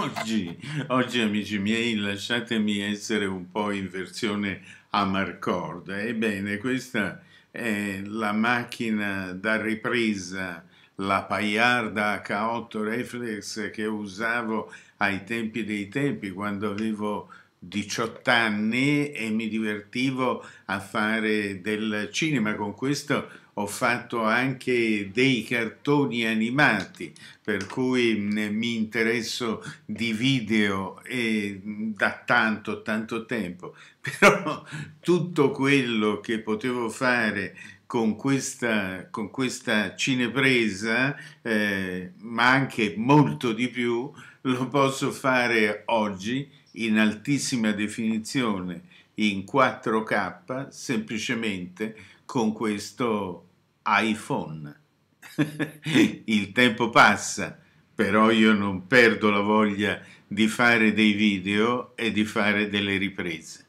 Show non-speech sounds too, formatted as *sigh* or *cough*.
Oggi, oggi, amici miei, lasciatemi essere un po' in versione amarcord. Ebbene, questa è la macchina da ripresa, la Pagliarda H8 Reflex che usavo ai tempi dei tempi, quando avevo 18 anni e mi divertivo a fare del cinema. Con questo ho fatto anche dei cartoni animati, per cui mm, mi interesso di video eh, da tanto, tanto tempo. *laughs* Però tutto quello che potevo fare con questa, con questa cinepresa, eh, ma anche molto di più, lo posso fare oggi in altissima definizione, in 4K, semplicemente con questo iPhone. *laughs* Il tempo passa, però io non perdo la voglia di fare dei video e di fare delle riprese.